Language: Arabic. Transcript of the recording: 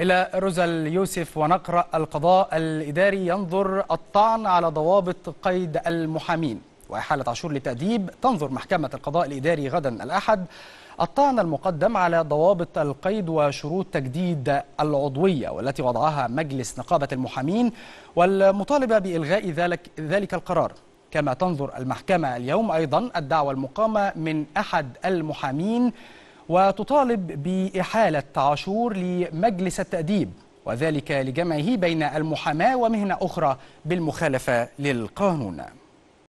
إلى رزل يوسف ونقرأ القضاء الإداري ينظر الطعن على ضوابط قيد المحامين وإحالة عاشور للتأديب تنظر محكمة القضاء الإداري غدا الأحد الطعن المقدم على ضوابط القيد وشروط تجديد العضوية والتي وضعها مجلس نقابة المحامين والمطالبة بإلغاء ذلك, ذلك القرار كما تنظر المحكمة اليوم أيضا الدعوة المقامة من أحد المحامين وتطالب بإحالة عاشور لمجلس التأديب وذلك لجمعه بين المحاماة ومهنة أخرى بالمخالفة للقانون